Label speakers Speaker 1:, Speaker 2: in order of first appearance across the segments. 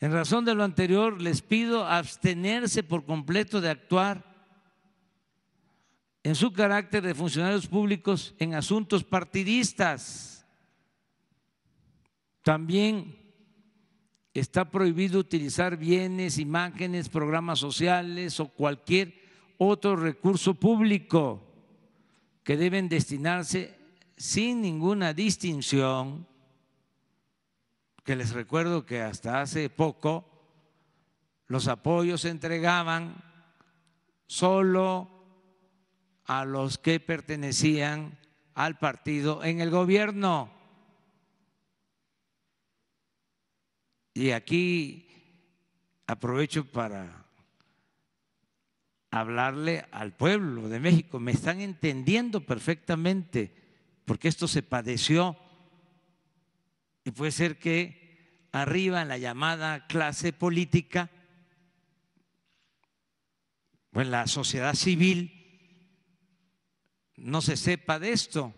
Speaker 1: En razón de lo anterior, les pido abstenerse por completo de actuar en su carácter de funcionarios públicos en asuntos partidistas. También está prohibido utilizar bienes, imágenes, programas sociales o cualquier otro recurso público que deben destinarse sin ninguna distinción que les recuerdo que hasta hace poco los apoyos se entregaban solo a los que pertenecían al partido en el gobierno. Y aquí aprovecho para hablarle al pueblo de México. Me están entendiendo perfectamente porque esto se padeció y puede ser que arriba en la llamada clase política, pues la sociedad civil, no se sepa de esto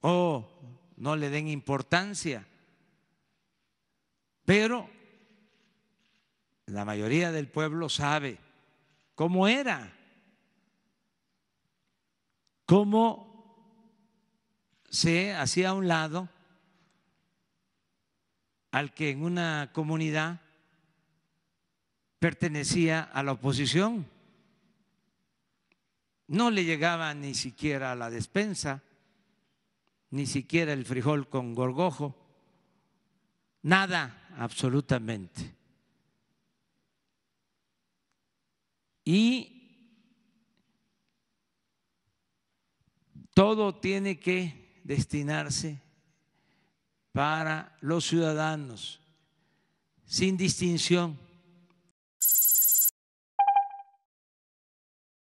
Speaker 1: o no le den importancia. Pero la mayoría del pueblo sabe cómo era, cómo se hacía a un lado al que en una comunidad pertenecía a la oposición. No le llegaba ni siquiera a la despensa, ni siquiera el frijol con gorgojo, nada absolutamente. Y todo tiene que destinarse para los ciudadanos, sin distinción